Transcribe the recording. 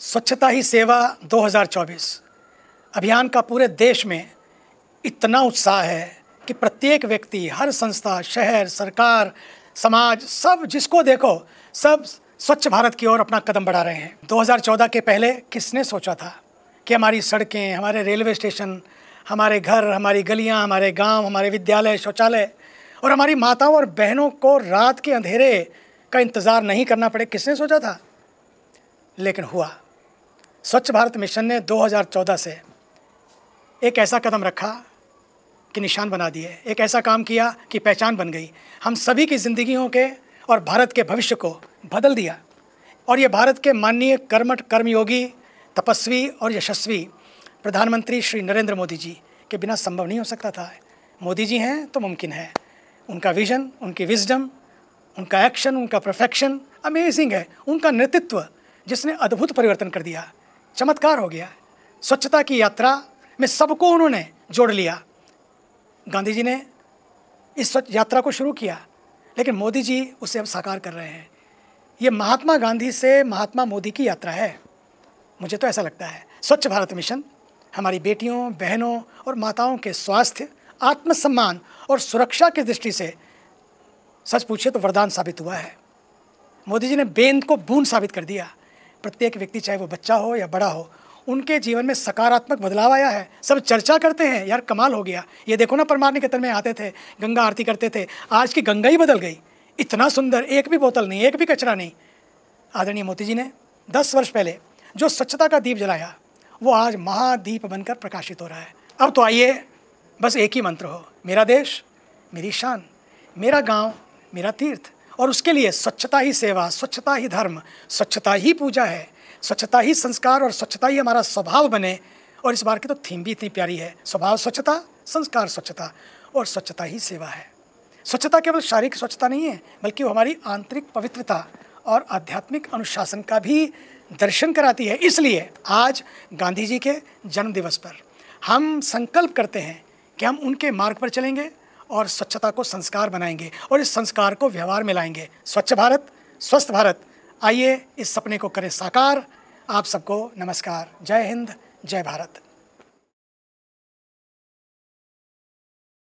स्वच्छता ही सेवा 2024 अभियान का पूरे देश में इतना उत्साह है कि प्रत्येक व्यक्ति हर संस्था शहर सरकार समाज सब जिसको देखो सब स्वच्छ भारत की ओर अपना कदम बढ़ा रहे हैं 2014 के पहले किसने सोचा था कि हमारी सड़कें हमारे रेलवे स्टेशन हमारे घर हमारी गलियां हमारे गांव हमारे विद्यालय शौचालय और हमारी माताओं और बहनों को रात के अंधेरे का इंतज़ार नहीं करना पड़े किसने सोचा था लेकिन हुआ स्वच्छ भारत मिशन ने 2014 से एक ऐसा कदम रखा कि निशान बना दिए एक ऐसा काम किया कि पहचान बन गई हम सभी की ज़िंदगियों के और भारत के भविष्य को बदल दिया और ये भारत के माननीय कर्मठ कर्मयोगी तपस्वी और यशस्वी प्रधानमंत्री श्री नरेंद्र मोदी जी के बिना संभव नहीं हो सकता था मोदी जी हैं तो मुमकिन है उनका विज़न उनकी विजडम उनका एक्शन उनका परफेक्शन अमेजिंग है उनका नेतृत्व जिसने अद्भुत परिवर्तन कर दिया चमत्कार हो गया स्वच्छता की यात्रा में सबको उन्होंने जोड़ लिया गांधी जी ने इस स्वच्छ यात्रा को शुरू किया लेकिन मोदी जी उसे अब साकार कर रहे हैं ये महात्मा गांधी से महात्मा मोदी की यात्रा है मुझे तो ऐसा लगता है स्वच्छ भारत मिशन हमारी बेटियों बहनों और माताओं के स्वास्थ्य आत्मसम्मान और सुरक्षा की दृष्टि से सच पूछिए तो वरदान साबित हुआ है मोदी जी ने बेंद को बूंद साबित कर दिया प्रत्येक व्यक्ति चाहे वो बच्चा हो या बड़ा हो उनके जीवन में सकारात्मक बदलाव आया है सब चर्चा करते हैं यार कमाल हो गया ये देखो ना परमार निकेतन में आते थे गंगा आरती करते थे आज की गंगा ही बदल गई इतना सुंदर एक भी बोतल नहीं एक भी कचरा नहीं आदरणीय मोदी जी ने दस वर्ष पहले जो स्वच्छता का दीप जलाया वो आज महादीप बनकर प्रकाशित हो रहा है अब तो आइए बस एक ही मंत्र हो मेरा देश मेरी शान मेरा गांव मेरा तीर्थ और उसके लिए स्वच्छता ही सेवा स्वच्छता ही धर्म स्वच्छता ही पूजा है स्वच्छता ही संस्कार और स्वच्छता ही हमारा स्वभाव बने और इस बार की तो थीम भी इतनी प्यारी है स्वभाव स्वच्छता संस्कार स्वच्छता और स्वच्छता ही सेवा है स्वच्छता केवल शारीरिक स्वच्छता नहीं है बल्कि वो हमारी आंतरिक पवित्रता और आध्यात्मिक अनुशासन का भी दर्शन कराती है इसलिए आज गांधी जी के जन्मदिवस पर हम संकल्प करते हैं कि हम उनके मार्ग पर चलेंगे और स्वच्छता को संस्कार बनाएंगे और इस संस्कार को व्यवहार में लाएंगे स्वच्छ भारत स्वस्थ भारत आइए इस सपने को करें साकार आप सबको नमस्कार जय हिंद जय भारत